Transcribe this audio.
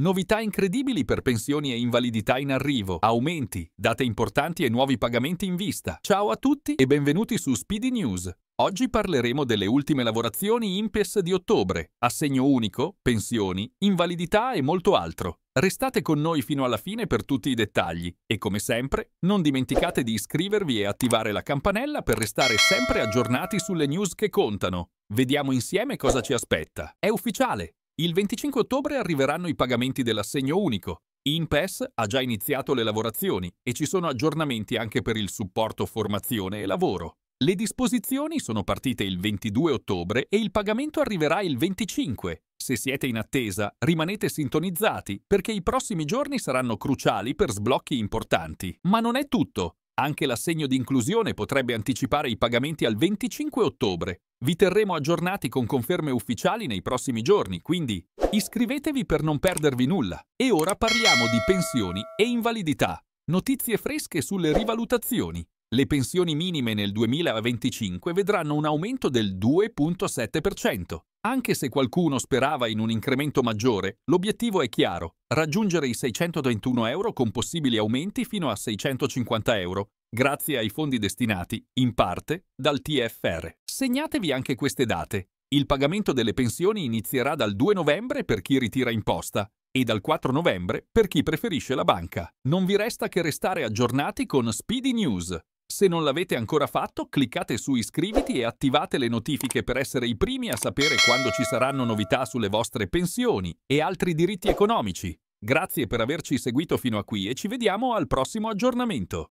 Novità incredibili per pensioni e invalidità in arrivo, aumenti, date importanti e nuovi pagamenti in vista. Ciao a tutti e benvenuti su Speedy News. Oggi parleremo delle ultime lavorazioni INPES di ottobre, assegno unico, pensioni, invalidità e molto altro. Restate con noi fino alla fine per tutti i dettagli e come sempre non dimenticate di iscrivervi e attivare la campanella per restare sempre aggiornati sulle news che contano. Vediamo insieme cosa ci aspetta. È ufficiale, il 25 ottobre arriveranno i pagamenti dell'assegno unico. INPES ha già iniziato le lavorazioni e ci sono aggiornamenti anche per il supporto formazione e lavoro. Le disposizioni sono partite il 22 ottobre e il pagamento arriverà il 25. Se siete in attesa, rimanete sintonizzati perché i prossimi giorni saranno cruciali per sblocchi importanti. Ma non è tutto. Anche l'assegno di inclusione potrebbe anticipare i pagamenti al 25 ottobre. Vi terremo aggiornati con conferme ufficiali nei prossimi giorni, quindi iscrivetevi per non perdervi nulla. E ora parliamo di pensioni e invalidità. Notizie fresche sulle rivalutazioni. Le pensioni minime nel 2025 vedranno un aumento del 2,7%. Anche se qualcuno sperava in un incremento maggiore, l'obiettivo è chiaro, raggiungere i 621 euro con possibili aumenti fino a 650 euro, grazie ai fondi destinati, in parte, dal TFR. Segnatevi anche queste date. Il pagamento delle pensioni inizierà dal 2 novembre per chi ritira imposta e dal 4 novembre per chi preferisce la banca. Non vi resta che restare aggiornati con Speedy News. Se non l'avete ancora fatto, cliccate su iscriviti e attivate le notifiche per essere i primi a sapere quando ci saranno novità sulle vostre pensioni e altri diritti economici. Grazie per averci seguito fino a qui e ci vediamo al prossimo aggiornamento.